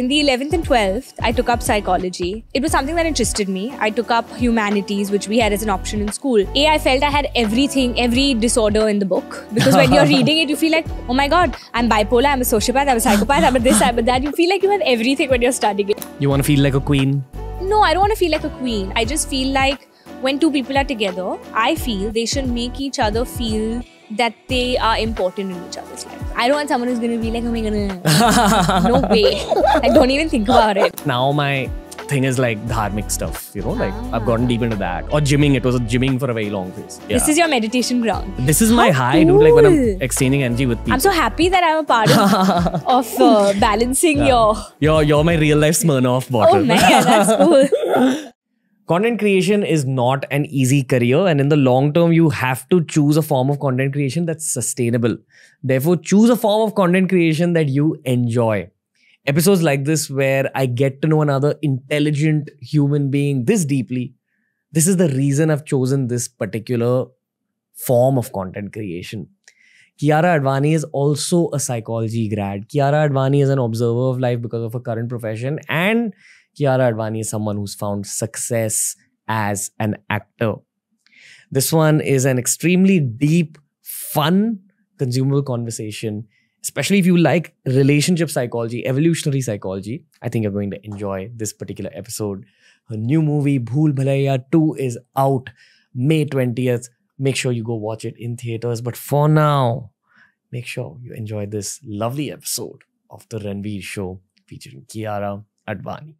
In the 11th and 12th, I took up psychology. It was something that interested me. I took up humanities, which we had as an option in school. A, I felt I had everything, every disorder in the book. Because when you're reading it, you feel like, oh my god, I'm bipolar, I'm a sociopath, I'm a psychopath, I'm a this, I'm a that. You feel like you have everything when you're studying it. You want to feel like a queen? No, I don't want to feel like a queen. I just feel like when two people are together, I feel they should make each other feel that they are important in each other's life. I don't want someone who's going to be like, oh my god, no way. like, don't even think about it. Now my thing is like dharmic stuff, you know, like ah. I've gotten deep into that. Or gymming, it was a gymming for a very long phase. Yeah. This is your meditation ground. This is my How high, cool. dude, like when I'm exchanging energy with people. I'm so happy that I'm a part of, of uh, balancing yeah. your... You're, you're my real life Smirnoff bottle. Oh man, that's cool content creation is not an easy career and in the long term you have to choose a form of content creation that's sustainable therefore choose a form of content creation that you enjoy episodes like this where i get to know another intelligent human being this deeply this is the reason i've chosen this particular form of content creation Kiara Advani is also a psychology grad. Kiara Advani is an observer of life because of her current profession and Kiara Advani is someone who's found success as an actor. This one is an extremely deep, fun, consumable conversation, especially if you like relationship psychology, evolutionary psychology. I think you're going to enjoy this particular episode. Her new movie, Bhool Bhalaiya 2, is out May 20th. Make sure you go watch it in theaters. But for now, make sure you enjoy this lovely episode of The Ranveer Show featuring Kiara Advani.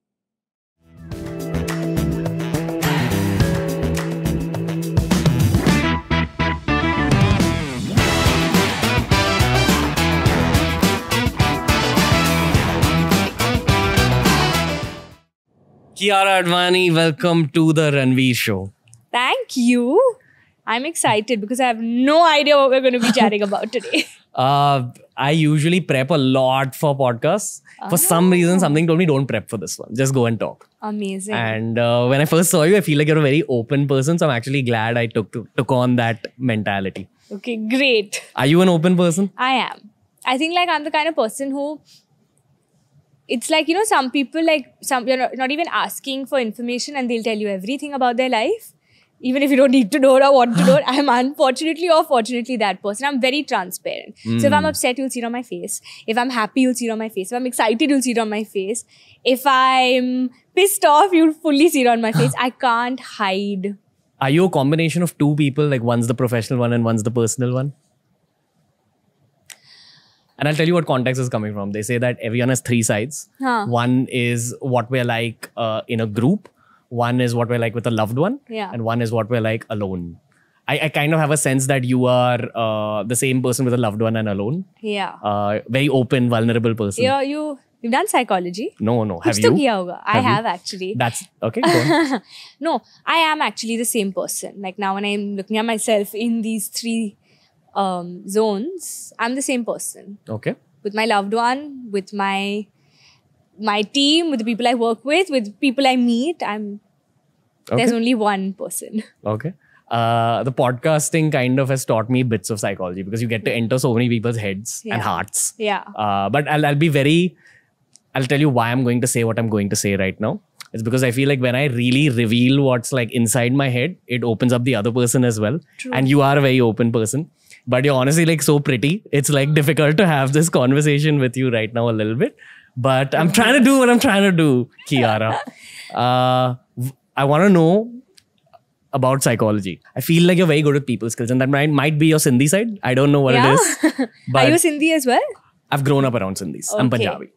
Kiara Advani, welcome to the Ranveer Show. Thank you. I'm excited because I have no idea what we're going to be chatting about today. Uh, I usually prep a lot for podcasts. Oh. For some oh. reason, something told me don't prep for this one. Just go and talk. Amazing. And uh, when I first saw you, I feel like you're a very open person. So I'm actually glad I took took on that mentality. Okay, great. Are you an open person? I am. I think like I'm the kind of person who it's like you know some people like some you're not, not, even asking for information and they'll tell you everything about their life even if you don't need to know or want to know i'm unfortunately or fortunately that person i'm very transparent mm. so if i'm hmm. upset you'll see it on my face if i'm happy you'll see it on my face if i'm excited you'll see it on my face if i'm pissed off you'll fully see it on my face i can't hide are you a combination of two people like one's the professional one and one's the personal one and I'll tell you what context is coming from. They say that everyone has three sides. Huh. One is what we're like uh, in a group. One is what we're like with a loved one. Yeah. And one is what we're like alone. I, I kind of have a sense that you are uh, the same person with a loved one and alone. Yeah. Uh, very open, vulnerable person. Yeah, you You've done psychology? No, no. Have you? Kiya hoga. I have, have actually. That's okay. no, I am actually the same person. Like now, when I'm looking at myself in these three um, zones, I'm the same person. Okay. With my loved one, with my my team, with the people I work with, with people I meet, I'm okay. there's only one person. Okay. Uh, the podcasting kind of has taught me bits of psychology because you get to enter so many people's heads yeah. and hearts. Yeah. Uh, but I'll, I'll be very, I'll tell you why I'm going to say what I'm going to say right now. It's because I feel like when I really reveal what's like inside my head, it opens up the other person as well. True. And you are a very open person but you're honestly like so pretty. It's like difficult to have this conversation with you right now a little bit. But I'm trying to do what I'm trying to do, Kiara. Uh, I want to know about psychology. I feel like you're very good with people skills, and that might, might be your Sindhi side. I don't know what yeah. it is. But Are you Sindhi as well? I've grown up around Sindhis. Okay. I'm Punjabi.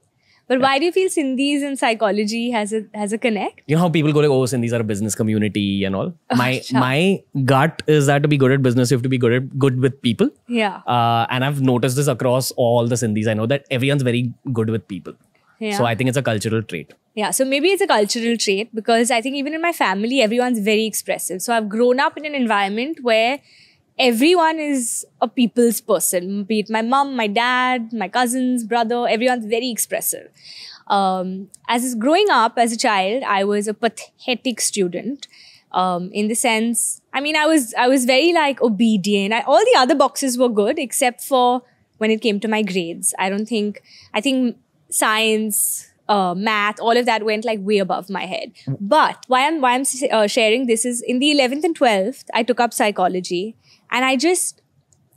But yeah. why do you feel Sindhis and psychology has a has a connect? You know how people go like, oh, Sindhis are a business community and all. Oh, my sure. my gut is that to be good at business, you have to be good at good with people. Yeah. Uh, and I've noticed this across all the Sindhis. I know that everyone's very good with people. Yeah. So I think it's a cultural trait. Yeah. So maybe it's a cultural trait because I think even in my family, everyone's very expressive. So I've grown up in an environment where everyone is a people's person, be it my mom, my dad, my cousins, brother, everyone's very expressive. Um, as growing up as a child, I was a pathetic student. Um, in the sense, I mean, I was I was very like obedient. I, all the other boxes were good except for when it came to my grades. I don't think I think science, uh, math, all of that went like way above my head. But why I'm why I'm uh, sharing this is in the 11th and 12th, I took up psychology, and I just,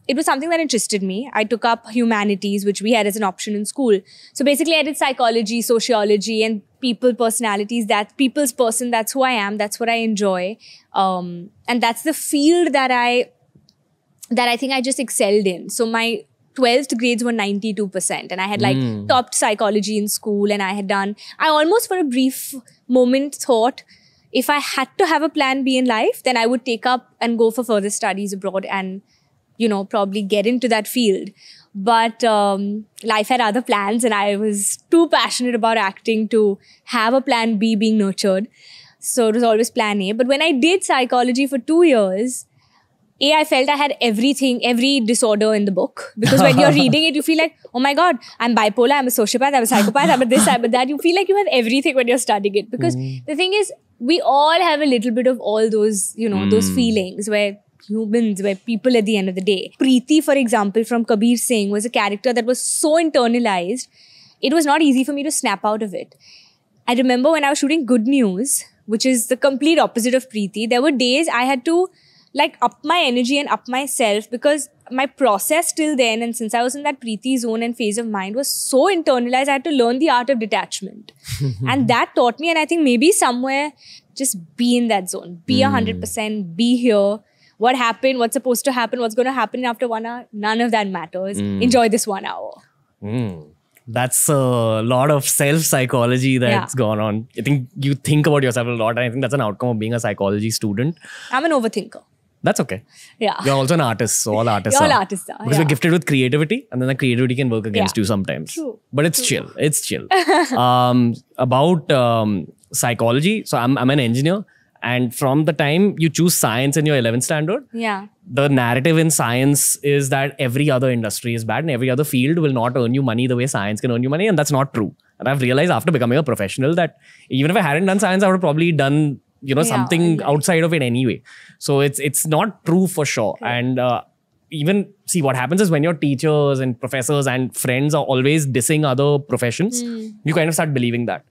it was something that interested me. I took up humanities, which we had as an option in school. So basically, I did psychology, sociology, and people personalities. That people's person. That's who I am. That's what I enjoy, um, and that's the field that I that I think I just excelled in. So my 12th grades were 92% and i had like mm. topped psychology in school and i had done i almost for a brief moment thought if I had to have a plan B in life, then I would take up and go for further studies abroad and, you know, probably get into that field. But um, life had other plans, and I was too passionate about acting to have a plan B being nurtured. So it was always plan A. But when I did psychology for two years, a, I felt I had everything, every disorder in the book. Because when you're reading it, you feel like, oh my God, I'm bipolar, I'm a sociopath, I'm a psychopath, I'm a this, I'm a that. You feel like you have everything when you're studying it. Because mm. the thing is, we all have a little bit of all those, you know, mm. those hmm. feelings where humans were people at the end of the day. Preeti, for example, from Kabir Singh was a character that was so internalized, it was not easy for me to snap out of it. I remember when I was shooting Good News, which is the complete opposite of Preeti, there were days I had to like up my energy and up myself because my process till then and since I was in that preeti zone and phase of mind was so internalized, I had to learn the art of detachment. and that taught me, and I think maybe somewhere just be in that zone, be mm. 100%, be here. What happened, what's supposed to happen, what's going to happen after one hour, none of that matters. Mm. Enjoy this one hour. Mm that's a lot of self psychology that's yeah. gone on. I think you think about yourself a lot, and I think that's an outcome of being a psychology student. I'm an overthinker. That's okay. Yeah. You're also an artist, so all artists all are. artists are. Because yeah. we're gifted with creativity, and then the creativity can work against yeah. you sometimes. True. But it's True. chill. It's chill. um, about um, psychology. So I'm, I'm an engineer. And from the time you choose science in your 11th standard, yeah, the narrative in science is that every other industry is bad and every other field will not earn you money the way science can earn you money. And that's not true. And I've realized after becoming a professional that even if I hadn't done science, I would have probably done you know yeah, something yeah. outside of it anyway so it's it's not true for sure okay. and uh, even see what happens is when your teachers and professors and friends are always dissing other professions mm. you kind of start believing that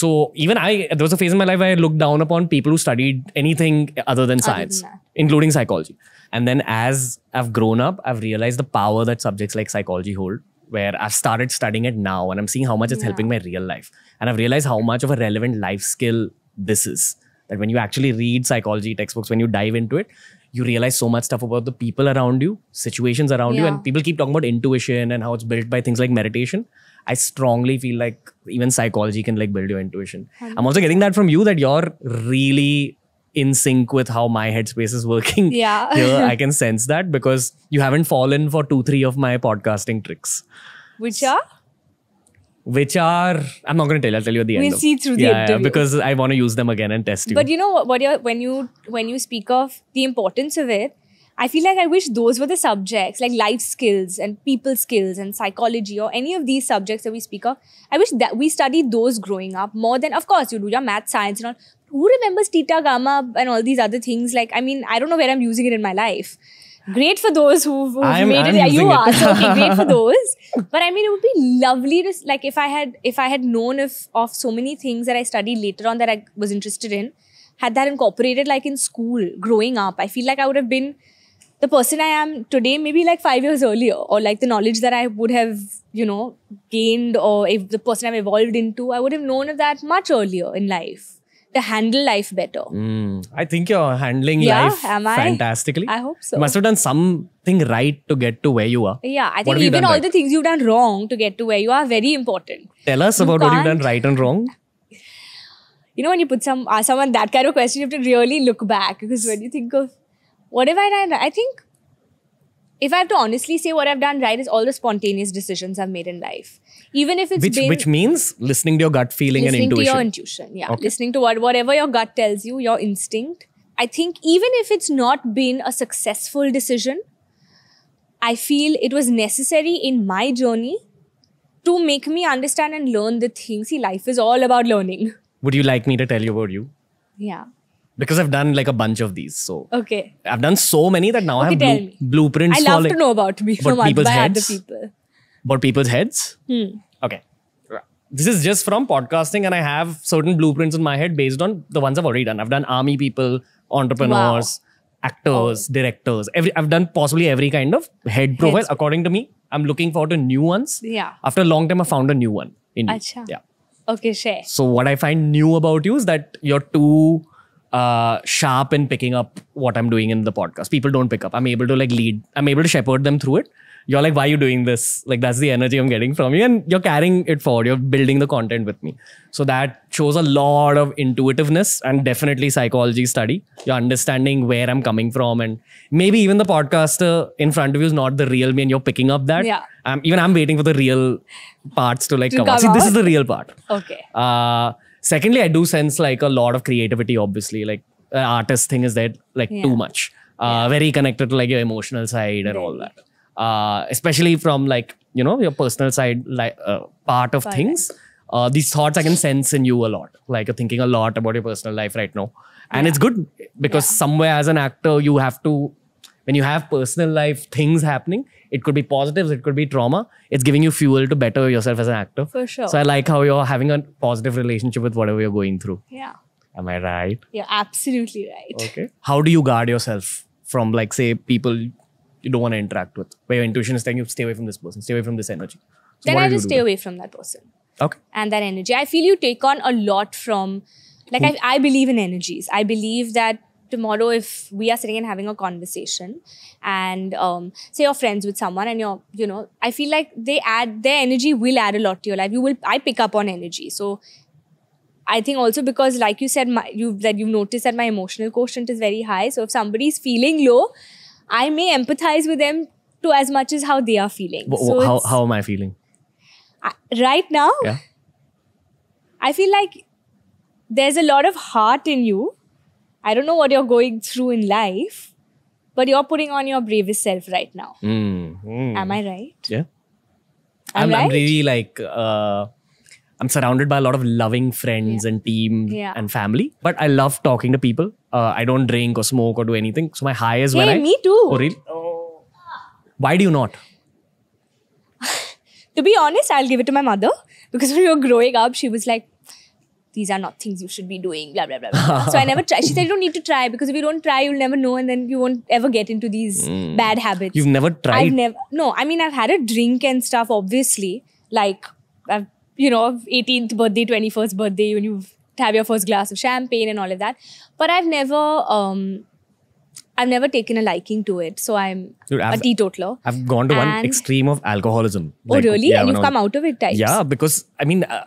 so even i there was a phase in my life where i looked down upon people who studied anything other than science other including psychology and then as i've grown up i've realized the power that subjects like psychology hold where I've started studying it now and I'm seeing how much it's yeah. helping my real life. And I've realized how much of a relevant life skill this is that when you actually read psychology textbooks, when you dive into it, you realize so much stuff about the people around you, situations around yeah. you, and people keep talking about intuition and how it's built by things like meditation. I strongly feel like even psychology can like build your intuition. I'm also getting that from you that you're really in sync with how my headspace is working. Yeah. Here, I can sense that because you haven't fallen for two, three of my podcasting tricks. Which are? which are I'm not going to tell. I'll tell you at the we end. we see through the interview yeah, because I want to use them again and test you. But you know what? what you're, when you when you speak of the importance of it, I feel like I wish those were the subjects like life skills and people skills and psychology or any of these subjects that we speak of. I wish that we studied those growing up more than, of course, you do your math, science, and all. Who remembers Tita gamma, and all these other things? Like, I mean, I don't know where I'm using it in my life great for those who've, made I'm it. Yeah, you are. so okay, great for those. But I mean, it would be lovely to like if I had if I had known of of so many things that I studied later on that I was interested in, had that incorporated like in school growing up. I feel like I would have been the person I am today, maybe like five years earlier, or like the knowledge that I would have, you know, gained, or if the person I've evolved into, I would have known of that much earlier in life. To handle life better. Mm. I think you're handling yeah, life am I? fantastically. I hope so. You must have done something right to get to where you are. Yeah, I think even all right? the things you've done wrong to get to where you are very important. Tell us you about what you've done right and wrong. You know, when you put some ask uh, someone that kind of question, you have to really look back because when you think of what have I done, I think if I have to honestly say what I've done right is all the spontaneous decisions I've made in life. Even if it's which, been, which means listening to your gut feeling and intuition. Listening to your intuition, yeah. Okay. Listening to what whatever your gut tells you, your instinct. I think even if it's not been a successful decision, I feel it was necessary in my journey to make me understand and learn the things. See, life is all about learning. Would you like me to tell you about you? Yeah because I've done like a bunch of these. So okay, I've done so many that now okay, I have blueprints. I love for, like, to know about me from people's heads, people. About people's heads. Hmm. Okay, this is just from podcasting, and I have certain blueprints in my head based on the ones I've already done. I've done army people, entrepreneurs, wow. actors, oh. directors. Every I've done possibly every kind of head profile. Heads. According to me, I'm looking forward to new ones. Yeah. After a long time, I found a new one. In Achha. yeah. Okay, share. So what I find new about you is that you're too uh, sharp in picking up what I'm doing in the podcast. People don't pick up. I'm able to like lead. I'm able to shepherd them through it. You're like, why are you doing this? Like that's the energy I'm getting from you, and you're carrying it forward. You're building the content with me. So that shows a lot of intuitiveness and definitely psychology study. You're understanding where I'm coming from, and maybe even the podcaster in front of you is not the real me, and you're picking up that. Yeah. I'm, even I'm waiting for the real parts to like to come, come out. See, this is the real part. Okay. Uh, Secondly, I do sense like a lot of creativity, obviously. Like uh, artist thing is there like yeah. too much. Uh, yeah. very connected to like your emotional side and all that. Uh, especially from like, you know, your personal side like uh, part of Fine. things. Uh, these thoughts I can sense in you a lot. Like you're thinking a lot about your personal life right now. And yeah. it's good because somewhere as an actor, you have to when you have personal life things happening, it could be positives, it could be trauma. It's giving you fuel to better yourself as an actor. For sure. So I like how you're having a positive relationship with whatever you're going through. Yeah. Am I right? You're absolutely right. Okay. How do you guard yourself from like say people you don't want to interact with, where your intuition is telling you stay away from this person, stay away from this energy? So then I just stay away from that person. Okay. And that energy. I feel you take on a lot from like I, I believe in energies. I believe that tomorrow if we are sitting and having a conversation and um, say you're friends with someone and you're you know i feel like they add their energy will add a lot to your life you will i pick up on energy so i think also because like you said my, you that you've noticed that my emotional quotient is very high so if somebody's feeling low i may empathize with them to as much as how they are feeling so how, how am i feeling I, right now yeah. i feel like there's a lot of heart in you I don't know what you're going through in life, but you're putting on your bravest self right now. Mm, mm. Am I right? Yeah. I'm, I'm, right? I'm really like, uh, I'm surrounded by a lot of loving friends yeah. and team yeah. and family, but I love talking to people. Uh, I don't drink or smoke or do anything. So my high is hey, when I. me too. Oh, really? Oh. Why do you not? to be honest, I'll give it to my mother because when we were growing up, she was like, these are not things you should be doing, blah, blah, blah. blah. so I never tried. She said, you don't need to try because if you don't try, you'll never know and then you won't ever get into these mm. bad habits. You've never tried? I've never, no. I mean, I've had a drink and stuff, obviously. Like, I've, you know, 18th birthday, 21st birthday, when you have your first glass of champagne and all of that. But I've never, um, I've never taken a liking to it, so I'm Dude, a teetotaler. I've gone to and one extreme of alcoholism. Oh, like, oh, really? Yeah, and you've come out of it, types. Yeah, because I mean, uh,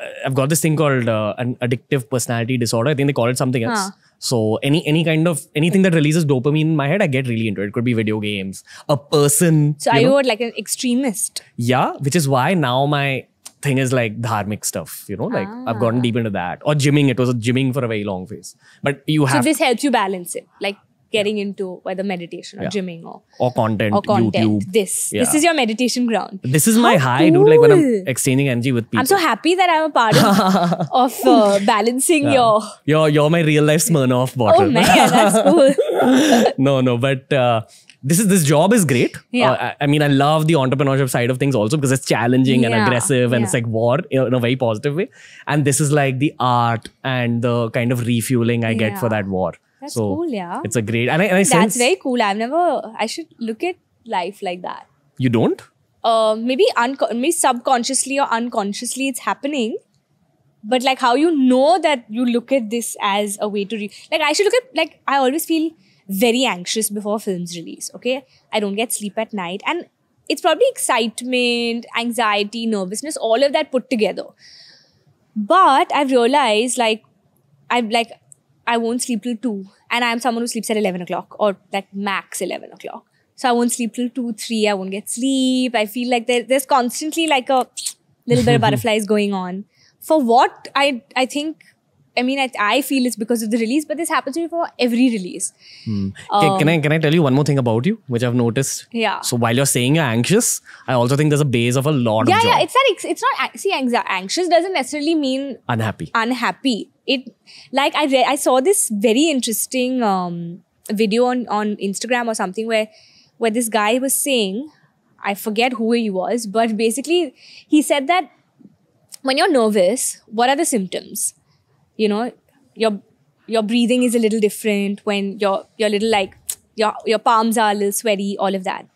uh, I've got this thing called uh, an addictive personality disorder. I think they call it something else. Huh. So any any kind of anything that releases dopamine in my head, I get really into it. it could be video games, a person. So you are know? you like an extremist? Yeah, which is why now my thing is like dharmic stuff. You know, like ah. I've gotten ah. deep into that or gymming. It was a gymming for a very long phase, but you have. So this helps you balance it, like getting into whether meditation or yeah. gymming or or content or content. YouTube. This yeah. this is your meditation ground. This is my How high, cool. dude. Like when I'm exchanging energy with people. I'm so happy that I'm a part of, of uh, balancing yeah. your your you're my real life Smirnoff bottle. Oh man, that's cool. no, no, but. Uh, this is this job is great. Yeah. Uh, I, mean, I love the entrepreneurship side of things also because it's challenging yeah. and aggressive and yeah. it's like war in a very positive way. And this is like the art and the kind of refueling I yeah. get for that war. That's so cool, yeah. It's a great and I, and I That's very cool. I've never I should look at life like that. You don't? Uh, maybe unco- maybe subconsciously or unconsciously it's happening. But like how you know that you look at this as a way to re- like I should look at like I always feel very anxious before films release. Okay, I don't get sleep at night, and it's probably excitement, anxiety, nervousness, all of that put together. But I've realized like I've like I won't sleep till 2. And I'm someone who sleeps at 11 o'clock or that max 11 o'clock. So I won't sleep till 2, 3. I won't get sleep. I feel like there, there's constantly like a little bit of butterflies going on. For what? I, I think I mean, I, I, feel it's because of the release, but this happens to me for every release. Hmm. Um, can, I can I tell you one more thing about you, which I've noticed? Yeah. So while you're saying you're anxious, I also think there's a base of a lot. Yeah, of yeah. It's not. It's not. See, anxious doesn't necessarily mean unhappy. Unhappy it like I re- I saw this very interesting um, video on on Instagram or something where where this guy was saying I forget who he was, but basically he said that when you're nervous, what are the symptoms? You know, your your breathing is a little different when your your little like your your palms are a little sweaty, all of that.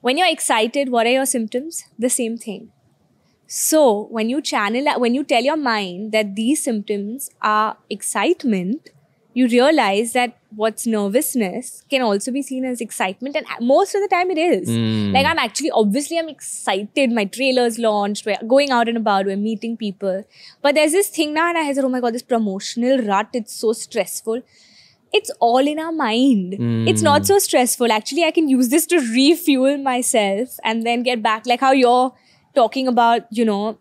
When you're excited, what are your symptoms? The same thing. So when you channel, when you tell your mind that these symptoms are excitement, you realize that what's nervousness can also be seen as excitement, and most of the time it is. Mm. Like I'm actually, obviously, I'm excited. My trailer's launched. We're going out and about. We're meeting people. But there's this thing now, and I said, oh my god, this promotional rut. It's so stressful it's all in our mind. Mm. It's not so stressful. Actually, I can use this to refuel myself and then get back, like how you're talking about, you know,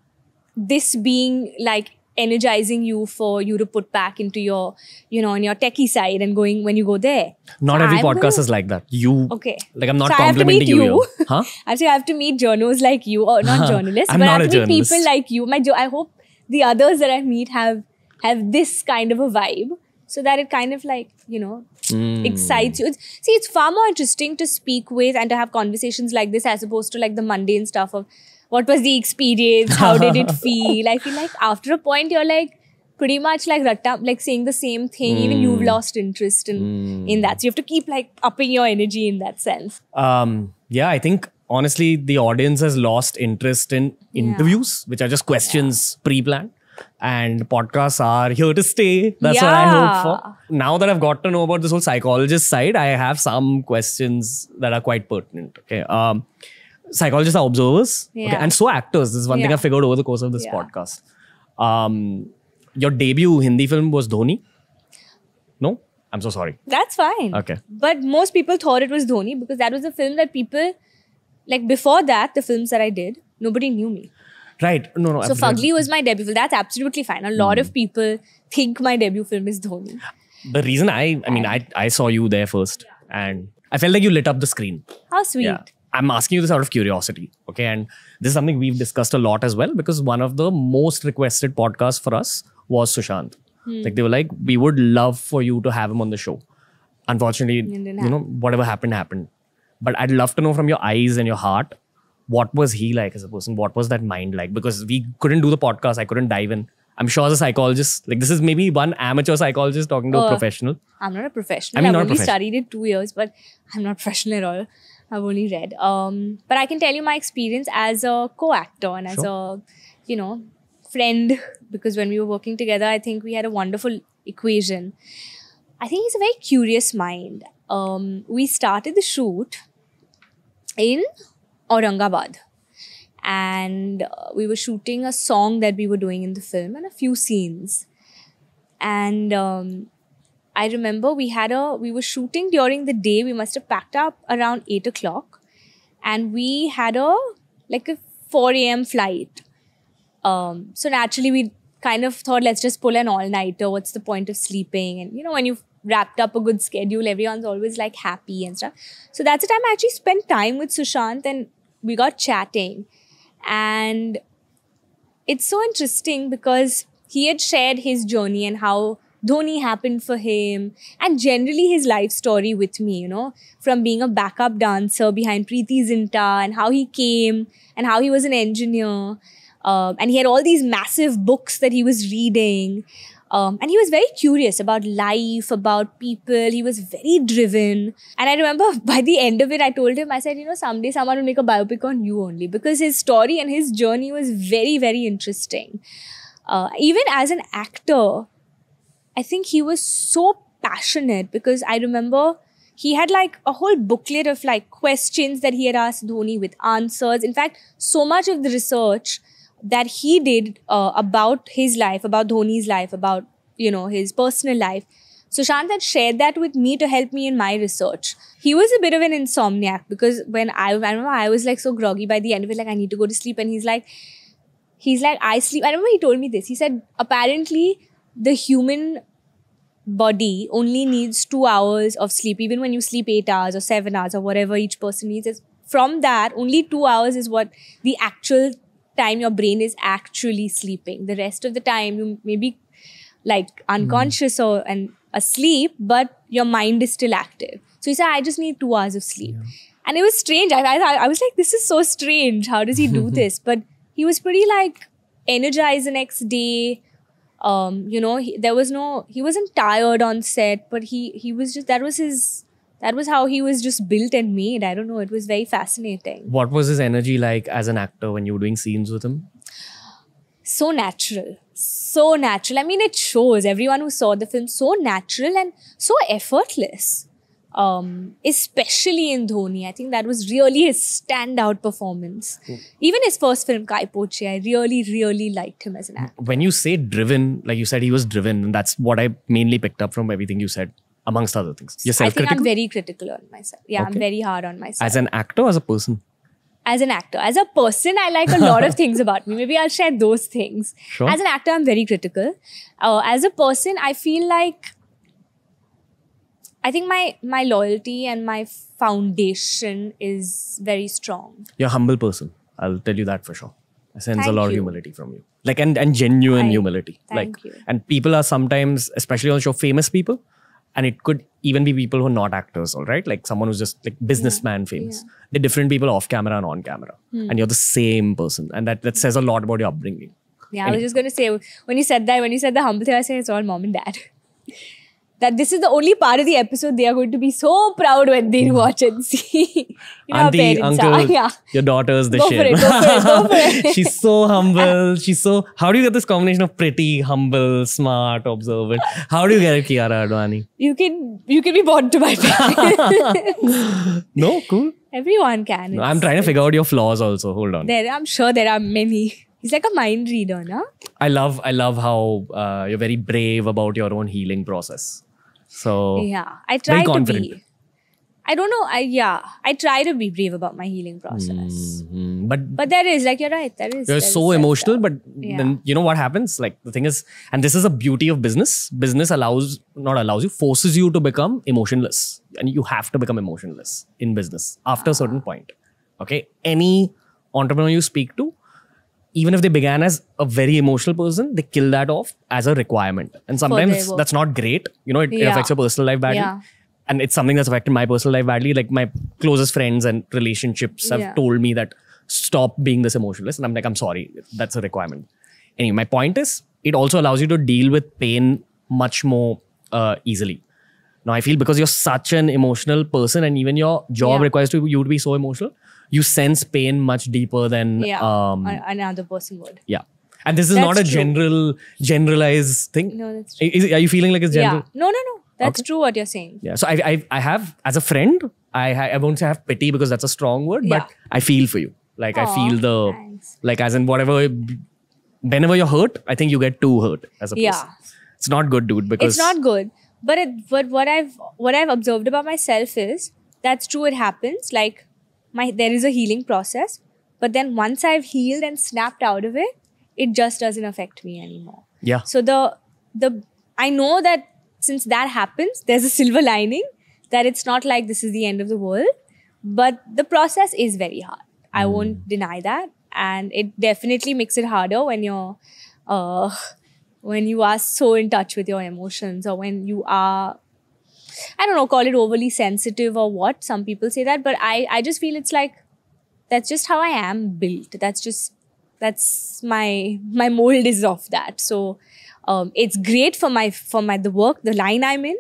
this being like energizing you for you to put back into your, you know, on your techie side and going when you go there. Not so every I'm podcast gonna, is like that. You okay? Like I'm not so complimenting you. you. Huh? I say I have to meet journalists like you, or not journalists, but I have to meet journalist. people like you. My jo- I hope the others that I meet have have this kind of a vibe, so that it kind of like you know mm. excites you. It's, see, it's far more interesting to speak with and to have conversations like this as opposed to like the mundane stuff of what was the experience? How did it feel? I feel like after a point, you're like pretty much like ratta, like saying the same thing. Mm. Even you've hmm. lost interest in mm. in that. So you have to keep like upping your energy in that sense. Um, yeah, I think honestly, the audience has lost interest in yeah. interviews, which are just questions yeah. pre-planned. And podcasts are here to stay. That's yeah. what I hope for. Now that I've got to know about this whole psychologist side, I have some questions that are quite pertinent. Okay. Um, psychologists are observers yeah. okay, and so actors this is one yeah. thing i figured over the course of this yeah. podcast um, your debut hindi film was dhoni no i'm so sorry that's fine okay but most people thought it was dhoni because that was a film that people like before that the films that i did nobody knew me Right. No, no. So Fugly was my debut film. That's absolutely fine. A lot mm. of people think my debut film is Dhoni. The reason I, I mean, I, I saw you there first, and I felt like you lit up the screen. How sweet. Yeah. I'm asking you this out of curiosity, okay? And this is something we've discussed a lot as well because one of the most requested podcasts for us was Sushant. Hmm. Like they were like, we would love for you to have him on the show. Unfortunately, you know, whatever happened happened. But I'd love to know from your eyes and your heart what was he like as a person? What was that mind like? Because we couldn't do the podcast. I couldn't dive in. I'm sure as a psychologist, like this is maybe one amateur psychologist talking to uh, a oh, professional. I'm not a professional. I mean, I've only studied it two years, but I'm not professional at all. I've only read. Um, but I can tell you my experience as a co-actor and sure. as a, you know, friend because when we were working together, I think we had a wonderful equation. I think he's a very curious mind. Um, we started the shoot in Aurangabad and uh, we were shooting a song that we were doing in the film and a few scenes. And um, I remember we had a we were shooting during the day. We must have packed up around eight o'clock, and we had a like a four a.m. flight. Um, so naturally, we kind of thought, let's just pull an all-nighter. What's the point of sleeping? And you know, when you've wrapped up a good schedule, everyone's always like happy and stuff. So that's the time I actually spent time with Sushant, and we got chatting, and it's so interesting because he had shared his journey and how Dhoni happened for him, and generally his life story with me, you know, from being a backup dancer behind Preeti Zinta and how he came and how he was an engineer. Um, and he had all these massive books that he was reading. Um, and he was very curious about life, about people. He was very driven. And I remember by the end of it, I told him, I said, you know, someday someone will make a biopic on you only because his story and his journey was very, very interesting. Uh, even as an actor, I think he was so passionate because I remember he had like a whole booklet of like questions that he had asked Dhoni with answers. In fact, so much of the research that he did uh, about his life, about Dhoni's life, about you know his personal life. Sushant had shared that with me to help me in my research. He was a bit of an insomniac because when I, I remember I was like so groggy by the end of it, like I need to go to sleep, and he's like, he's like I sleep. I remember he told me this. He said apparently the human body only needs two hours of sleep, even when you sleep eight hours or seven hours or whatever each person needs. Is from that, only two hours is what the actual time your brain is actually sleeping. The rest of the time, you may be like hmm. unconscious mm. or and asleep, but your mind is still active. So he said, I just need two hours of sleep. Yeah. And it was strange. I, I, I was like, this is so strange. How does he do this? But he was pretty like energized the next day um, you know, he, there was no he wasn't tired on set, but he he was just that was his that was how he was just built and made. I don't know. It was very fascinating. What was his energy like as an actor when you were doing scenes with him? So natural. So natural. I mean, it shows everyone who saw the film so natural and so effortless um, especially in Dhoni. I think that was really his standout performance. Mm. Even his first film, Kai Poche, I really, really liked him as an actor. When you say driven, like you said, he was driven, and that's what I mainly picked up from everything you said, amongst other things. You're I think I'm very critical on myself. Yeah, okay. I'm very hard on myself. As an actor as a person? As an actor. As a person, I like a lot of things about me. Maybe I'll share those things. Sure. As an actor, I'm very critical. Uh, as a person, I feel like I think my my loyalty and my foundation is very strong. You're a humble person. I'll tell you that for sure. I sense Thank a lot you. of humility from you. Like and and genuine I, humility. like you. and people are sometimes, especially on show, famous people. And it could even be people who are not actors, all right? Like someone who's just like businessman yeah. famous. Yeah. They're different people off camera and on camera. Hmm. And you're the same person. And that, that says a lot about your upbringing. Yeah, anyway. I was just going to say, when you said that, when you said the humble thing, I said it's all mom and dad. that this is the only part of the episode they are going to be so proud when they watch and see. Auntie, uncle, are, yeah. your daughters, the go share. For it, go for it, go for it. she's so humble. She's so. How do you get this combination of pretty, humble, smart, observant? How do you get it, Kiara Advani? You can you can be born to my parents. no, cool. Everyone can. No, I'm trying to figure out your flaws also. Hold on. There, I'm sure there are many. He's like a mind reader, na? I love, I love how uh, you're very brave about your own healing process. So yeah, I try to be. I don't know. I yeah, I try to be brave about my healing process. Mm-hmm. But but there is like you're right. There is. You're there so is emotional, but yeah. then you know what happens. Like the thing is, and this is a beauty of business. Business allows not allows you forces you to become emotionless, and you have to become emotionless in business after ah. a certain ah. point. Okay, any entrepreneur you speak to, even if they began as a very emotional person, they kill that off as a requirement. And sometimes that's not great. You know, it, yeah. it affects your personal life badly. Yeah. And it's something that's affected my personal life badly. Like my closest friends and relationships have yeah. told me that stop being this emotionless. And I'm like, I'm sorry, that's a requirement. Anyway, my point is, it also allows you to deal with pain much more uh, easily. Now, I feel because you're such an emotional person and even your job requires you to be so emotional, you sense pain much deeper than yeah, um, another person would. Yeah. And this is that's not a true. general, generalized thing. No, that's true. Is, are you feeling like it's general? Yeah. No, no, no. That's okay. true what you're saying. Yeah. So I, I, I have, as a friend, I, I won't say have pity because that's a strong word, yeah. but I feel for you. Like Aww, I feel the, thanks. like as in whatever, whenever you're hurt, I think you get too hurt as a yeah. person. It's not good, dude. Because it's not good. But it, but what I've what I've observed about myself is that's true. It happens. Like my there is a healing process but then once i've healed and snapped out of it it just doesn't affect me anymore yeah so the the i know that since that happens there's a silver lining that it's not like this is the end of the world but the process is very hard i hmm. won't deny that and it definitely makes it harder when you're uh, when you are so in touch with your emotions or when you are I don't know, call it overly sensitive or what. Some people say that, but I, I just feel it's like that's just how I am built. That's just that's my my mold is of that. So um, it's great for my for my the work, the line I'm in,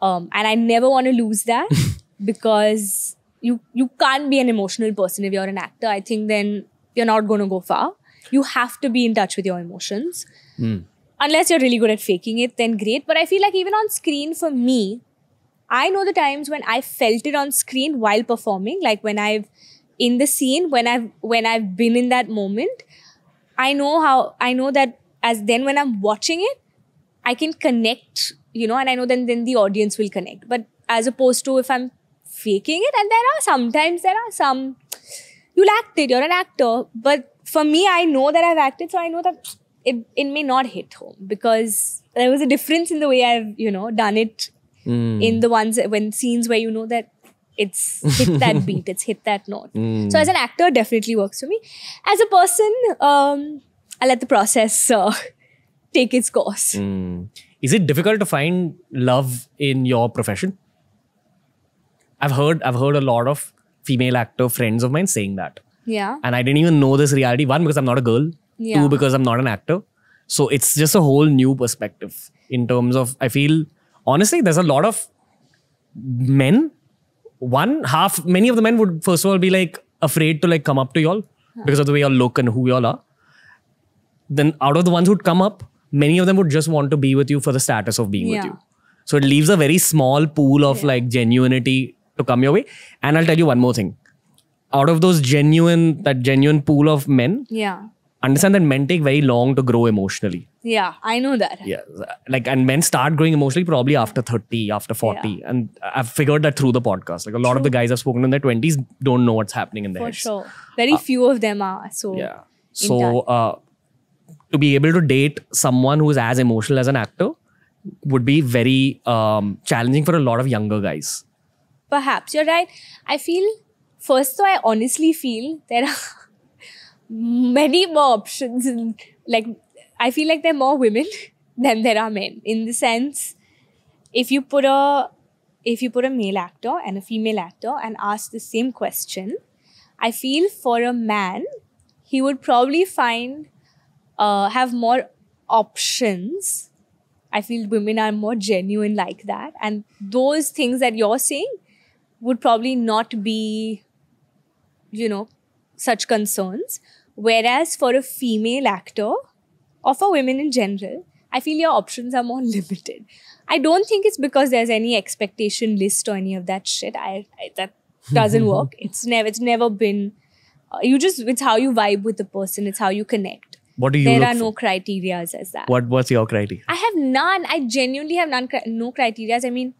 um, and I never want to lose that because you you can't be an emotional person if you're an actor. I think then you're not going to go far. You have to be in touch with your emotions. Mm unless you're really good at faking it, then great. But I feel like even on screen for me, I know the times when I felt it on screen while performing, like when I've in the scene, when I've when I've been in that moment, I know how I know that as then when I'm watching it, I can connect, you know, and I know then then the audience will connect. But as opposed to if I'm faking it, and there are sometimes there are some you'll act it, you're an actor. But for me, I know that I've acted, so I know that it, it may not hit home because there was a difference in the way I've, you know, done it mm. in the ones when scenes where you know that it's hit that beat, it's hit that note. Mm. So as an actor, definitely works for me. As a person, um, I let the process uh, take its course. Mm. Is it difficult to find love in your profession? I've heard I've heard a lot of female actor friends of mine saying that. Yeah. And I didn't even know this reality. One, because I'm not a girl. Yeah. Two, because I'm not an actor. So it's just a whole new perspective in terms of I feel honestly, there's a lot of men. One half, many of the men would first of all be like afraid to like come up to y'all because of the way y'all look and who y'all are. Then out of the ones who'd come up, many of them would just want to be with you for the status of being yeah. with you. So it leaves a very small pool of yeah. like genuinity to come your way. And I'll tell you one more thing. Out of those genuine, that genuine pool of men, yeah, understand that men take very long to grow emotionally. Yeah, I know that. Yeah, like and men start growing emotionally probably after 30, after 40. Yeah. And I've figured that through the podcast. Like a lot True. of the guys I've spoken in their 20s don't know what's happening in their For heads. sure. Very uh, few of them are. So Yeah. So uh, to be able to date someone who is as emotional as an actor would be very um, challenging for a lot of younger guys. Perhaps you're right. I feel first though I honestly feel there are many more options like I feel like there are more women than there are men in the sense if you put a if you put a male actor and a female actor and ask the same question, I feel for a man he would probably find uh, have more options. I feel women are more genuine like that, and those things that you're saying would probably not be, you know, such concerns. Whereas for a female actor, or for women in general, I feel your options are more limited. I don't think it's because there's any expectation list or any of that shit. I, I that doesn't work. It's never it's never been. Uh, you just it's how you vibe with the person. It's how you connect. What do you? There are for? no criterias as that. What was your criteria? I have none. I genuinely have none. No criterias. I mean,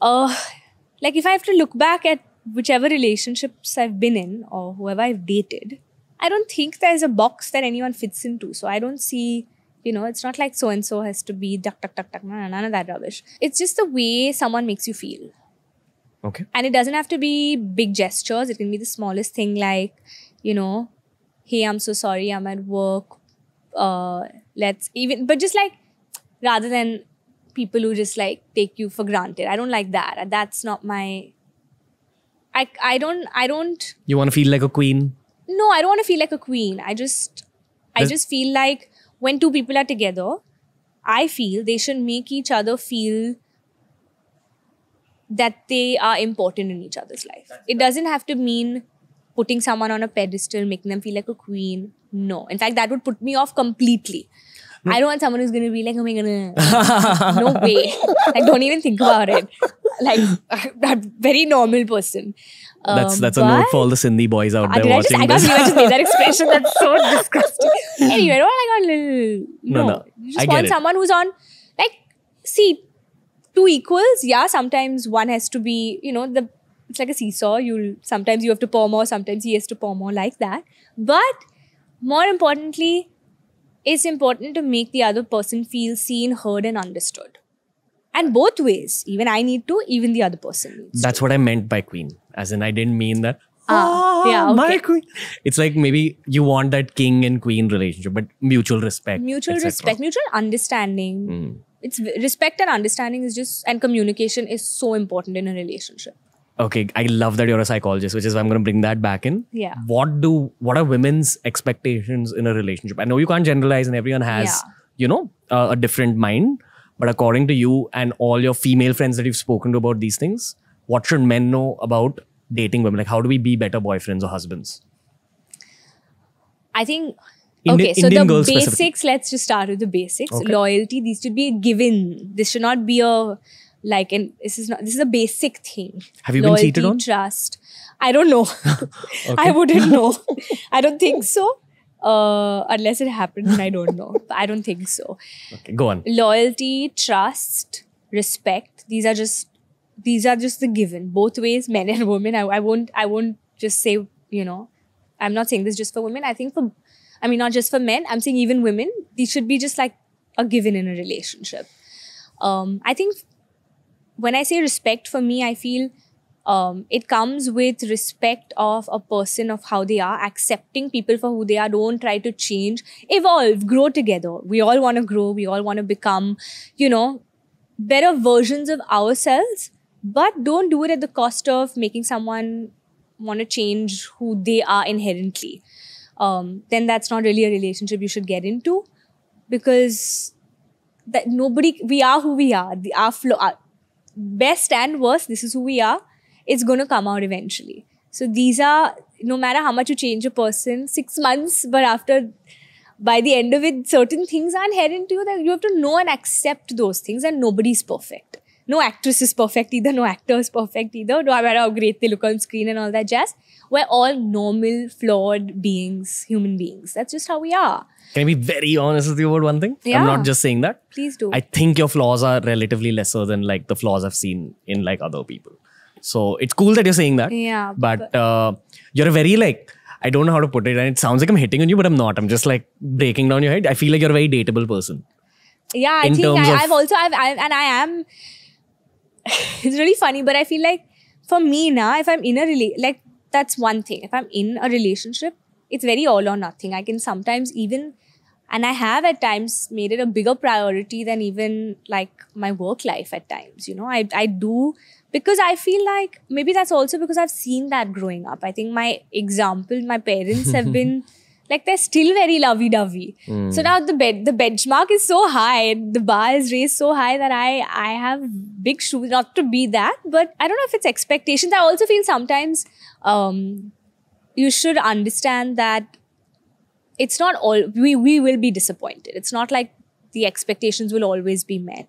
uh, like if I have to look back at whichever relationships I've been in or whoever I've dated, I don't think there's a box that anyone fits into. So I don't see, you know, it's not like so and so has to be duck, duck, duck, duck, none of that rubbish. It's just the way someone makes you feel. Okay. And it doesn't have to be big gestures. It can be the smallest thing like, you know, hey, I'm so sorry, I'm at work. Uh, let's even, but just like rather than people who just like take you for granted. I don't like that. That's not my. I I don't I don't. You want to feel like a queen. No, I don't want to feel like a queen. I just, I just feel like when two people are together, I feel they should make each other feel that they are important in each other's life. it doesn't have to mean putting someone on a pedestal, making them feel like a queen. No. In fact, that would put me off completely. No. I don't want someone who's going to be like, oh my god, no way. like, don't even think about it like a very normal person. Um, that's that's a um, note for all the Sindhi boys out there watching I just, this. I just made that expression. That's so disgusting. Anyway, I don't like on little. No, no. no. You just I want someone who's on, like, see, two equals. Yeah, sometimes one has to be, you know, the it's like a seesaw. You'll sometimes you have to pour more, sometimes he has to pour more, like that. But more importantly, it's important to make the other person feel seen, heard, and understood and both ways even i need to even the other person needs that's to. what i meant by queen as in i didn't mean that Ah, oh, yeah, ah, okay. my queen. It's like maybe you want that king and queen relationship, but mutual respect, mutual respect, mutual understanding. Mm. It's respect and understanding is just and communication is so important in a relationship. Okay, I love that you're a psychologist, which is why I'm going to bring that back in. Yeah. What do what are women's expectations in a relationship? I know you can't generalize, and everyone has yeah. you know uh, a different mind. But according to you and all your female friends that you've spoken to about these things, what should men know about dating women? Like, how do we be better boyfriends or husbands? I think. Indi- okay, so the basics, let's just start with the basics. Okay. Loyalty, these should be a given. This should not be a like and this is not this is a basic thing. Have you Loyalty, been cheated on? Trust. I don't know. I wouldn't know. I don't think so uh, unless it happens I don't know. I don't think so. Okay, go on. Loyalty, trust, respect. These are just these are just the given both ways, men and women. I, I won't I won't just say you know. I'm not saying this just for women. I think for I mean not just for men. I'm saying even women. These should be just like a given in a relationship. Um, I think when I say respect for me, I feel um, it comes with respect of a person of how they are accepting people for who they are don't try to change evolve grow together we all want to grow we all want to become you know better versions of ourselves but don't do it at the cost of making someone want to change who they are inherently um, then that's not really a relationship you should get into because that nobody we are who we are the our, flow, our best and worst this is who we are it's going to come out eventually. So these are, no matter how much you change a person, six months, but after, by the end of it, certain things are inherent to you that you have to know and accept those things, and nobody's perfect. No actress is perfect either, no actor is perfect either, no matter how great they look on screen and all that jazz. We're all normal, flawed beings, human beings. That's just how we are. Can I be very honest with you about one thing? Yeah. I'm not just saying that. Please do. I think your flaws are relatively lesser than like the flaws I've seen in like other people. So it's cool that you're saying that. Yeah. But, but uh, you're a very like I don't know how to put it, and it sounds like I'm hitting on you, but I'm not. I'm just like breaking down your head. I feel like you're a very dateable person. Yeah, I think I, have also I've, I've, and I am. it's really funny, but I feel like for me now, if I'm in a relationship, like that's one thing. If I'm in a relationship, it's very all or nothing. I can sometimes even, and I have at times made it a bigger priority than even like my work life. At times, you know, I I do because I feel like maybe that's also because I've seen that growing up. I think my example, my parents have been like they're still very lovey-dovey. Mm. So hmm. now the bed the benchmark is so high, the bar is raised so high that I I have big shoes not to be that, but I don't know if it's expectations. I also feel sometimes um, you should understand that it's not all we we will be disappointed. It's not like the expectations will always be met.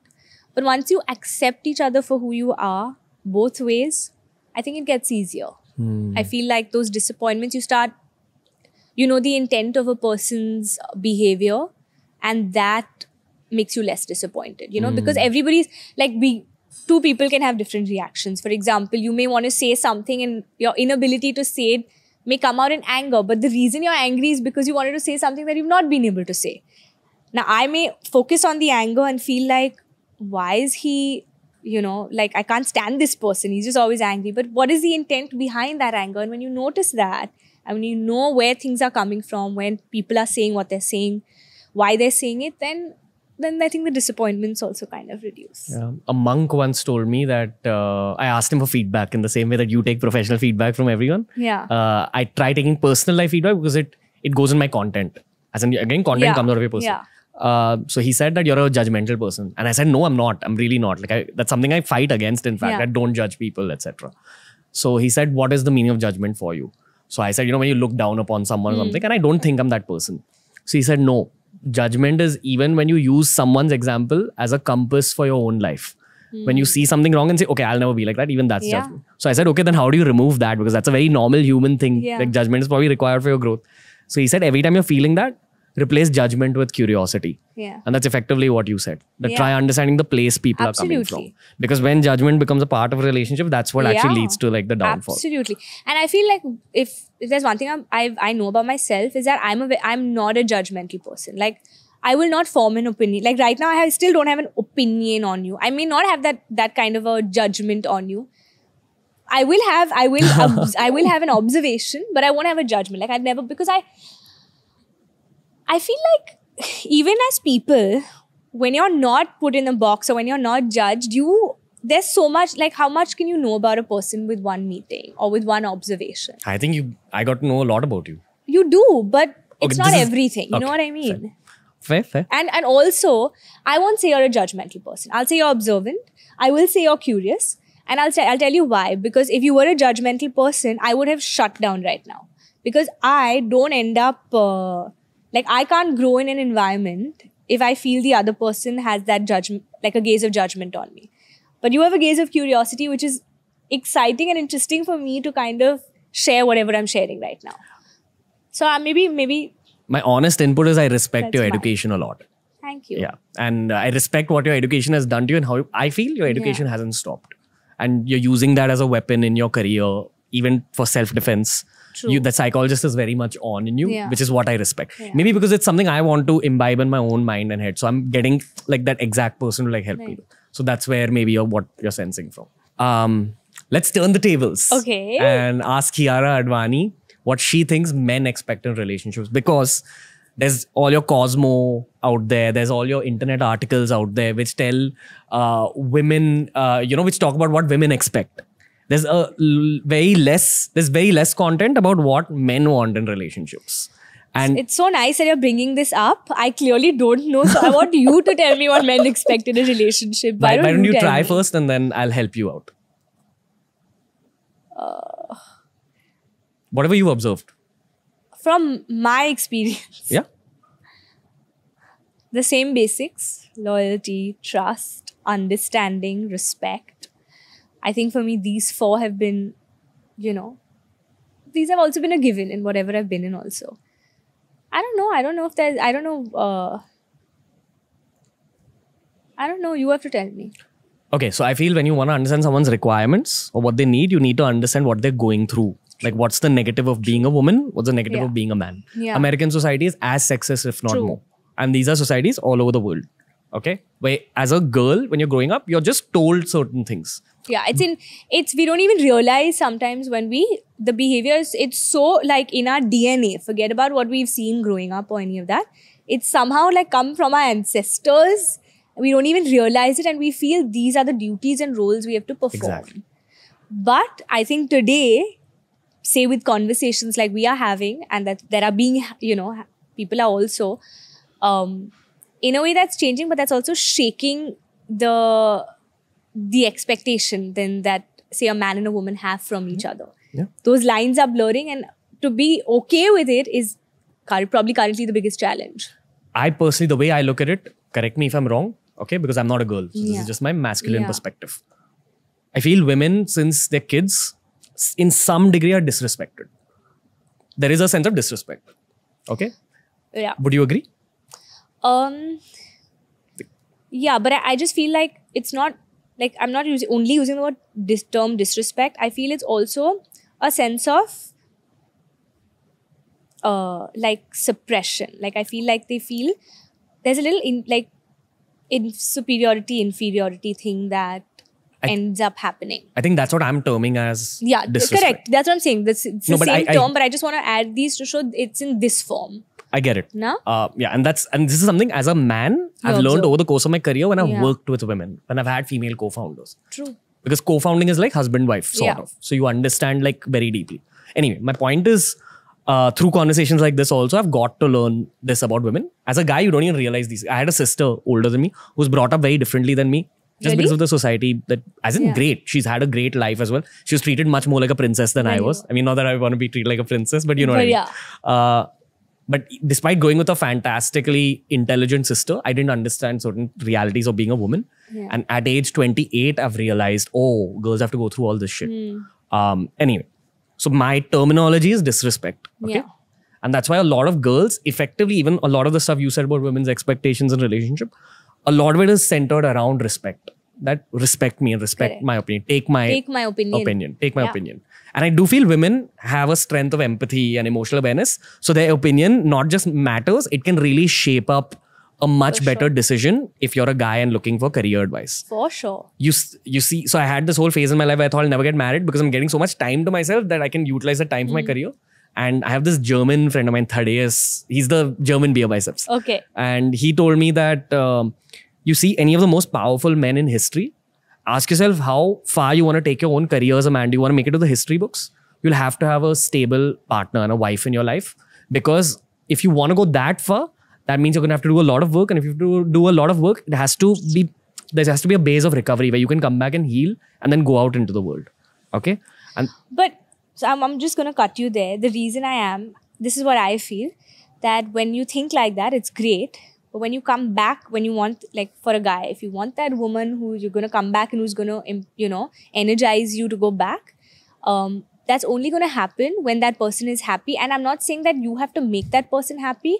But once you accept each other for who you are, both ways, I think it gets easier. Hmm. I feel like those disappointments, you start, you know, the intent of a person's behavior, and that makes you less disappointed, you know, hmm. because everybody's like, we, two people can have different reactions. For example, you may want to say something, and your inability to say it may come out in anger, but the reason you're angry is because you wanted to say something that you've not been able to say. Now, I may focus on the anger and feel like, why is he you know, like I can't stand this person. He's just always angry. But what is the intent behind that anger? And when you notice that, I mean, you know where things are coming from, when people are saying what they're saying, why they're saying it, then then I think the disappointments also kind of reduce. Yeah. A monk once told me that uh, I asked him for feedback in the same way that you take professional feedback from everyone. Yeah. Uh, I try taking personal life feedback because it it goes in my content. As in, again, content yeah. comes out of your person. Yeah. Uh, so he said that you're a judgmental person, and I said no, I'm not. I'm really not. Like I, that's something I fight against. In fact, yeah. I don't judge people, etc. So he said, what is the meaning of judgment for you? So I said, you know, when you look down upon someone mm. or hmm. something, and I don't think I'm that person. So he said, no, judgment is even when you use someone's example as a compass for your own life. Mm. When you hmm. see something wrong and say, okay, I'll never be like that, even that's yeah. judgment. So I said, okay, then how do you remove that? Because that's a very normal human thing. Yeah. Like judgment is probably required for your growth. So he said, every time you're feeling that, replace judgment with curiosity. Yeah. And that's effectively what you said. That yeah. try understanding the place people Absolutely. are coming from. Because when judgment becomes a part of a relationship, that's what yeah. actually leads to like the downfall. Absolutely. And I feel like if, if there's one thing I'm, i I know about myself is that I'm a I'm not a judgmental person. Like I will not form an opinion. Like right now, I still don't have an opinion on you. I may not have that that kind of a judgment on you. I will have I will I will have an observation, but I won't have a judgment. Like I never because I I feel like even as people, when you're not put in a box or when you're not judged, you there's so much like how much can you know about a person with one meeting or with one observation? I think you I got to know a lot about you. You do, but it's okay, not everything. Is, okay, you know what I mean? Fair. Fair, fair. And and also, I won't say you're a judgmental person. I'll say you're observant. I will say you're curious. And I'll, i I'll tell you why. Because if you were a judgmental person, I would have shut down right now. Because I don't end up uh, like I can't grow in an environment if I feel the other person has that judgment, like a gaze of judgment on me. But you have a gaze of curiosity, which is exciting and interesting for me to kind of share whatever I'm sharing right now. So uh, maybe, maybe. My honest input is I respect your education mine. a lot. Thank you. Yeah. And uh, I respect what your education has done to you and how you, I feel your education yeah. hasn't stopped. And you're using that as a weapon in your career, even for self defense you, the psychologist is very much on in you, yeah. which is what I respect. Yeah. Maybe because it's something I want to imbibe in my own mind and head. So I'm getting like that exact person to like help right. people. So that's where maybe you're what you're sensing from. Um, let's turn the tables. Okay. And ask Kiara Advani what she thinks men expect in relationships because there's all your Cosmo out there. There's all your internet articles out there which tell uh, women, uh, you know, which talk about what women expect there's a very less there's very less content about what men want in relationships and it's so nice that you're bringing this up. I clearly don't know, so I want you to tell me what men expect in a relationship. Why, why, don't, why don't, you, you try me? first, and then I'll help you out. Uh, Whatever you observed from my experience, yeah, the same basics: loyalty, trust, understanding, respect I think for me, these four have been, you know, these have also been a given in whatever I've been in, also. I don't know. I don't know if there's, I don't know. Uh, I don't know. You have to tell me. Okay. So I feel when you want to understand someone's requirements or what they need, you need to understand what they're going through like what's the negative of being a woman what's the negative yeah. of being a man yeah. american society is as sexist if not True. more and these are societies all over the world okay where as a girl when you're growing up you're just told certain things yeah it's in it's we don't even realize sometimes when we the behaviors it's so like in our dna forget about what we've seen growing up or any of that it's somehow like come from our ancestors we don't even realize it and we feel these are the duties and roles we have to perform exactly. but i think today say with conversations like we are having and that there are being you know people are also um in a way that's changing but that's also shaking the the expectation then that say a man and a woman have from each other. Yeah. Those lines are blurring, and to be okay with it is probably currently the biggest challenge. I personally, the way I look at it, correct me if I'm wrong, okay, because I'm not a girl. So yeah. This is just my masculine yeah. perspective. I feel women, since they're kids, in some degree are disrespected. There is a sense of disrespect. Okay? Yeah. Would you agree? Um yeah, but I, I just feel like it's not like i'm not using only using the word this term disrespect i feel it's also a sense of uh, like suppression like i feel like they feel there's a little in like in superiority inferiority thing that I, ends up happening i think that's what i'm terming as yeah disrespect. correct that's what i'm saying this, it's no, the same I, term I, but i just want to add these to show it's in this form I get it. No? Uh, yeah, and that's and this is something as a man you I've learned so. over the course of my career when I've yeah. worked with women, when I've had female co-founders. True. Because co-founding is like husband wife sort yeah. of, so you understand like very deeply. Anyway, my point is. Uh, through conversations like this, also, I've got to learn this about women. As a guy, you don't even realize these. I had a sister older than me who's brought up very differently than me, just really? because of the society that as in yeah. great she's had a great life as well she was treated much more like a princess than i, I was i mean not that i want to be treated like a princess but you know but what I mean. yeah. Uh, but despite going with a fantastically intelligent sister, I didn't understand certain realities of being a woman. Yeah. And at age 28, I've realized, oh, girls have to go through all this shit. Mm. Um, anyway, so my terminology is disrespect. Okay. Yeah. And that's why a lot of girls, effectively, even a lot of the stuff you said about women's expectations in relationship, a lot of it is centered around respect. That respect me and respect Correct. my opinion. Take my take my opinion. opinion. Take my yeah. opinion. And I do feel women have a strength of empathy and emotional awareness. So their opinion not just matters, it can really shape up a much for better sure. decision if you're a guy and looking for career advice. For sure. You you see, so I had this whole phase in my life. I thought I'll never get married because I'm getting so much time to myself that I can utilize the time mm. for my hmm. career. And I have this German friend of mine, Thaddeus. He's the German beer biceps. Okay. And he told me that um, you see, any of the most powerful men in history, ask yourself how far you want to take your own career as a man. Do you want to make it to the history books? You'll have to have a stable partner and a wife in your life because if you want to go that far, that means you're going to have to do a lot of work. And if you do, do a lot of work, it has to be there has to be a base of recovery where you can come back and heal and then go out into the world. Okay. And but so I'm, I'm just going to cut you there. The reason I am, this is what I feel that when you think like that, it's great but when you come back, when you want, like for a guy, if you want that woman who you're going to come back and who's going to, you know, energize you to go back, um, that's only going to happen when that person is happy. And I'm not saying that you have to make that person happy.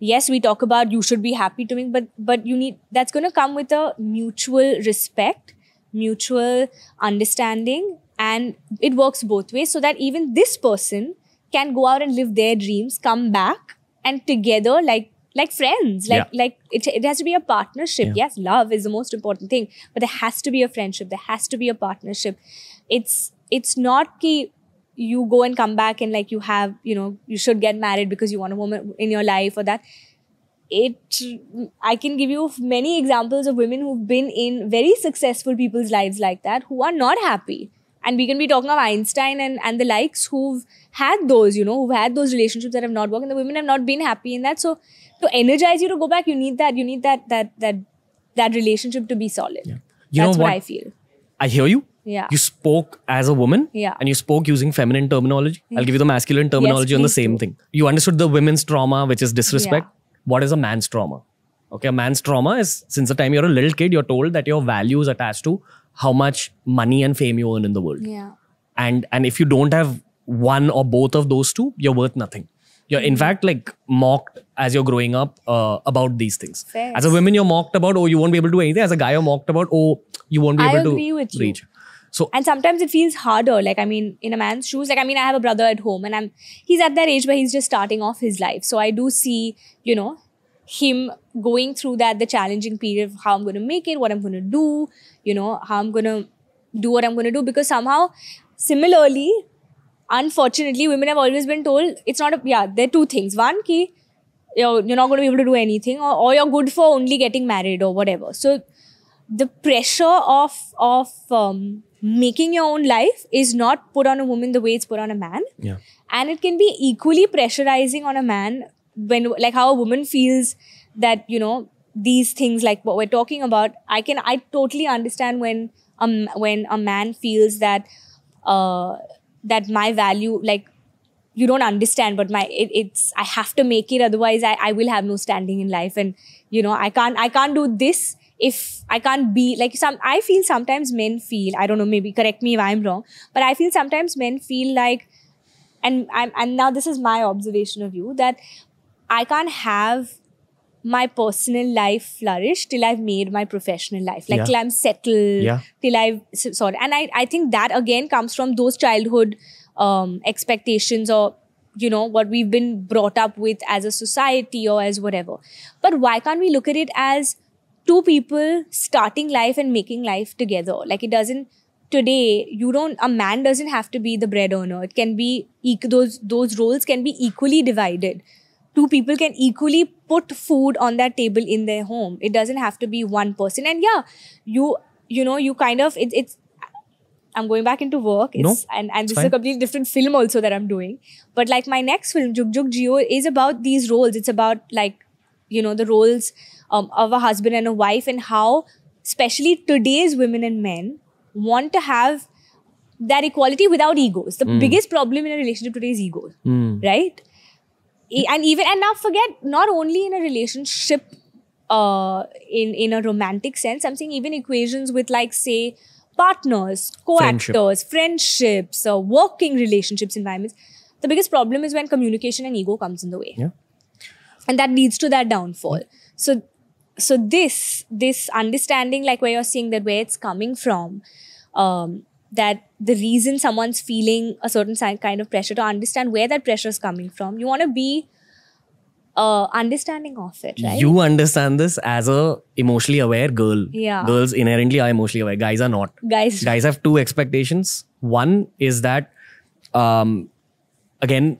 Yes, we talk about you should be happy to me, but but you need that's going to come with a mutual respect, mutual understanding, and it works both ways. So that even this person can go out and live their dreams, come back, and together, like like friends like yeah. like it, it has to be a partnership yeah. yes love is the most important thing but there has to be a friendship there has to be a partnership it's it's not key. you go and come back and like you have you know you should get married because you want a woman in your life or that it i can give you many examples of women who've been in very successful people's lives like that who are not happy and we can be talking of Einstein and, and the likes who've had those, you know, who've had those relationships that have not worked and the women have not been happy in that. So to energize you to go back, you need that, you need that that that that relationship to be solid. Yeah. You That's know what, what I feel. I hear you. Yeah. You spoke as a woman. Yeah. And you spoke using feminine terminology. Yeah. I'll give you the masculine terminology yes, on the same do. thing. You understood the women's trauma, which is disrespect. Yeah. What is a man's trauma? Okay, a man's trauma is since the time you're a little kid, you're told that your value is attached to how much money and fame you earn in the world. Yeah. And and if you don't have one or both of those two, you're worth nothing. You're in mm-hmm. fact like mocked as you're growing up uh, about these things. Fair. As a woman, you're mocked about oh you won't be able to do anything. As a guy, you're mocked about oh you won't be I able to reach. You. So and sometimes it feels harder. Like I mean, in a man's shoes. Like I mean, I have a brother at home, and I'm he's at that age where he's just starting off his life. So I do see you know him going through that the challenging period of how i'm going to make it what i'm going to do you know how i'm going to do what i'm going to do because somehow similarly unfortunately women have always been told it's not a yeah there are two things one key you're, you're not going to be able to do anything or, or you're good for only getting married or whatever so the pressure of of um, making your own life is not put on a woman the way it's put on a man yeah. and it can be equally pressurizing on a man when like how a woman feels that you know these things like what we're talking about i can i totally understand when um when a man feels that uh that my value like you don't understand but my it, it's i have to make it otherwise I, I will have no standing in life and you know i can't i can't do this if i can't be like some i feel sometimes men feel i don't know maybe correct me if i'm wrong but i feel sometimes men feel like and I'm, and now this is my observation of you that I can't have my personal life flourish till I've made my professional life, like yeah. till I'm settled, yeah. till I've sorry. And I, I think that again comes from those childhood um, expectations or you know what we've been brought up with as a society or as whatever. But why can't we look at it as two people starting life and making life together? Like it doesn't today you don't a man doesn't have to be the bread earner. It can be those those roles can be equally divided two people can equally put food on that table in their home. It doesn't have to be one person. And yeah, you you know you kind of it, it's I'm going back into work. It's, no, and, and this fine. is a completely different film also that I'm doing. But like my next film, Juk Juk geo is about these roles. It's about like, you know, the roles um, of a husband and a wife and how, especially today's women and men, want to have that equality without egos. The mm. biggest problem in a relationship today is ego, mm. right? and even and now forget not only in a relationship uh in in a romantic sense i'm saying even equations with like say partners co-actors Friendship. friendships uh, working relationships environments the biggest problem is when communication and ego comes in the way yeah. and that leads to that downfall so so this this understanding like where you're seeing that where it's coming from um that the reason someone's feeling a certain kind of pressure to understand where that pressure is coming from. You want to be uh, understanding of it, right? You understand this as a emotionally aware girl. Yeah. Girls inherently are emotionally aware. Guys are not. Guys. Guys have two expectations. One is that, um, again,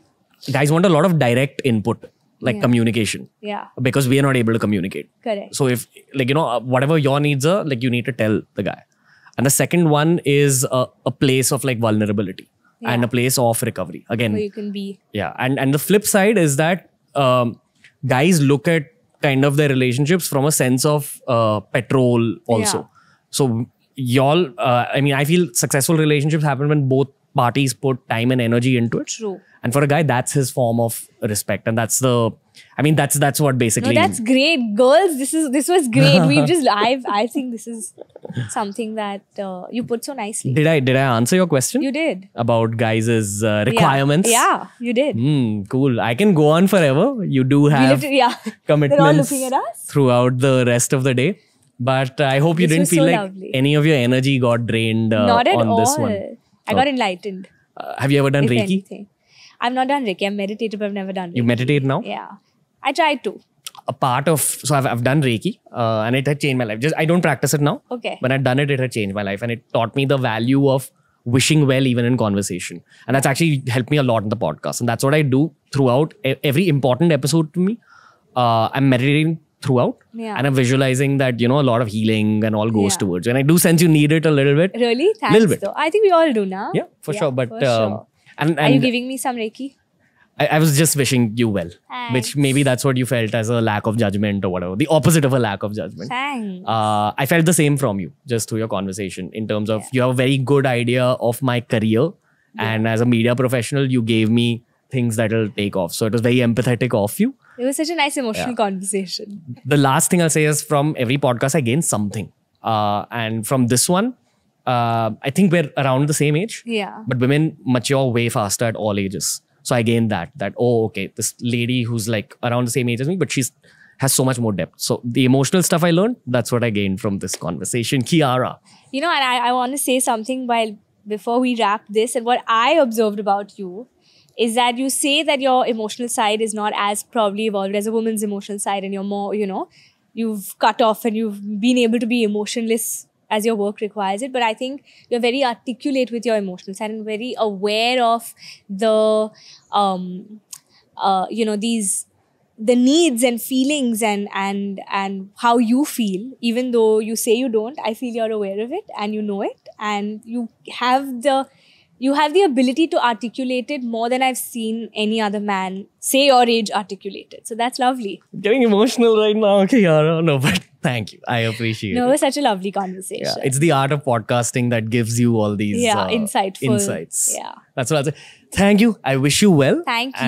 guys want a lot of direct input, like yeah. communication. Yeah. Because we are not able to communicate. Correct. So if like you know whatever your needs are, like you need to tell the guy and the second one is a, a place of like vulnerability yeah. and a place of recovery again Where you can be yeah and and the flip side is that um, guys look at kind of their relationships from a sense of uh, petrol also yeah. so y'all uh, i mean i feel successful relationships happen when both parties put time and energy into it true and for a guy that's his form of respect and that's the I mean, that's that's what basically. No, that's great, girls. This is this was great. We've just i I think this is something that uh, you put so nicely. Did I did I answer your question? You did about guys' uh, requirements. Yeah. yeah, you did. Mm, cool. I can go on forever. You do have yeah commitments. They're all looking at us throughout the rest of the day. But I hope you this didn't feel so like lovely. any of your energy got drained uh, Not at on all. this one. I got oh. enlightened. Uh, have you ever done if Reiki? Anything. I've not done Reiki. I'm meditative, but I've never done Reiki. You meditate now? Yeah. I try to. A part of so I've, I've done Reiki uh, and it had changed my life. Just I don't practice it now. Okay. When I'd done it, it had changed my life and it taught me the value of wishing well even in conversation and that's actually helped me a lot in the podcast and that's what i do throughout every important episode to me uh, i'm meditating throughout yeah. and i'm visualizing that you know a lot of healing and all goes yeah. towards and i do sense you need it a little bit really thanks little bit. Though. i think we all do now yeah for yeah, sure but for um, sure. And, and, are you giving me some reiki I, I, was just wishing you well, Thanks. which maybe that's what you felt as a lack of judgment or whatever, the opposite of a lack of judgment. Thanks. Uh, I felt the same from you just through your conversation in terms of yeah. you have a very good idea of my career. Yeah. And as a media professional, you gave me things that'll take off. So it was very empathetic of you. It was such a nice emotional yeah. conversation. The last thing I'll say is from every podcast, I gain something. Uh, and from this one, uh, I think we're around the same age. Yeah. But women mature way faster at all ages. So I gained that, that, oh, okay, this lady who's like around the same age as me, but she's has so much more depth. So the emotional stuff I learned, that's what I gained from this conversation. Kiara. You know, and I, I want to say something while before we wrap this, and what I observed about you is that you say that your emotional side is not as probably evolved as a woman's emotional side and you're more you know you've cut off and you've been able to be emotionless as your work requires it. But I think you're very articulate with your emotions and very aware of the, um, uh, you know, these the needs and feelings and and and how you feel even though you say you don't i feel you're aware of it and you know it and you have the you have the ability to articulate it more than I've seen any other man, say your age, articulate it. So that's lovely. I'm getting emotional right now. Okay, No, but thank you. I appreciate no, it. No, it was such a lovely conversation. Yeah, it's the art of podcasting that gives you all these yeah, uh, insightful. insights. Yeah. That's what I'll say. Thank you. I wish you well. Thank you.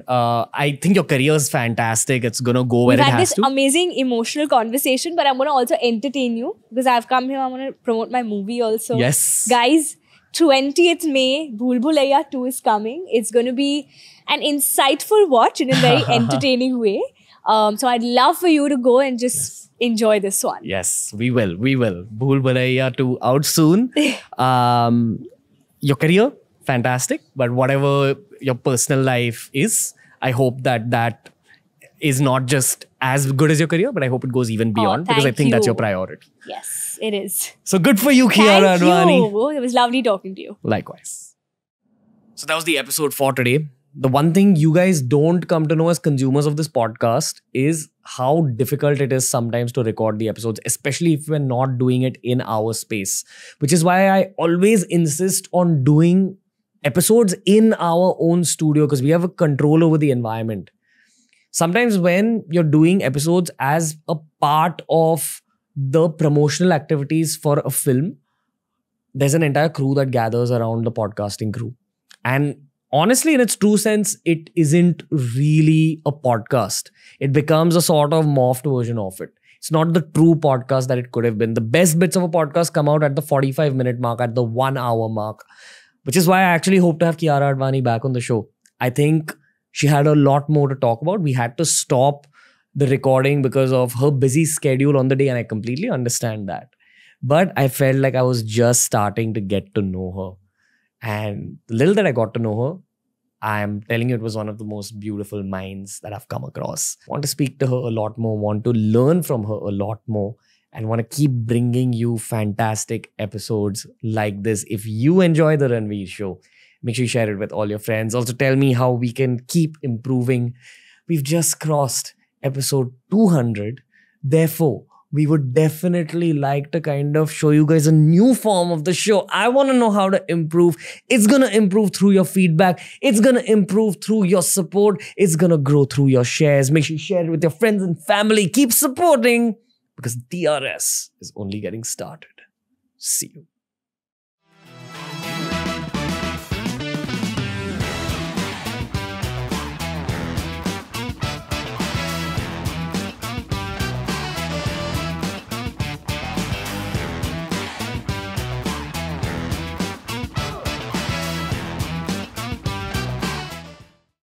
And, uh, I think your career is fantastic. It's going to go where We've it had has this amazing emotional conversation, but I'm going to also entertain you because I've come here. I'm going to promote my movie also. Yes. Guys, 20th May, Bulbulaya 2 is coming. It's going to be an insightful watch in a very entertaining way. Um, so I'd love for you to go and just yes. enjoy this one. Yes, we will. We will. Bulbulaya 2 out soon. um, your career, fantastic. But whatever your personal life is, I hope that that is not just as good as your career, but I hope it goes even oh, beyond oh, because I think you. that's your priority. Yes, it is. So good for you, Kiara thank Advani. You. Oh, it was lovely talking to you. Likewise. So that was the episode for today. The one thing you guys don't come to know as consumers of this podcast is how difficult it is sometimes to record the episodes, especially if we're not doing it in our space, which is why I always insist on doing episodes in our own studio because we have a control over the environment sometimes when you're doing episodes as a part of the promotional activities for a film, there's an entire crew that gathers around the podcasting crew. And honestly, in its true sense, it isn't really a podcast. It becomes a sort of morphed version of it. It's not the true podcast that it could have been. The best bits of a podcast come out at the 45 minute mark, at the one hour mark, which is why I actually hope to have Kiara Advani back on the show. I think she had a lot more to talk about. We had to stop the recording because of her busy schedule on the day, and I completely understand that. But I felt like I was just starting to get to know her. And the little that I got to know her, I'm telling you, it was one of the most beautiful minds that I've come across. Want to speak to her a lot more, want to learn from her a lot more, and want to keep bringing you fantastic episodes like this. If you enjoy the Ranveer Show, Make sure you share it with all your friends. Also, tell me how we can keep improving. We've just crossed episode 200. Therefore, we would definitely like to kind of show you guys a new form of the show. I want to know how to improve. It's going to improve through your feedback. It's going to improve through your support. It's going to grow through your shares. Make sure you share it with your friends and family. Keep supporting because DRS is only getting started. See you.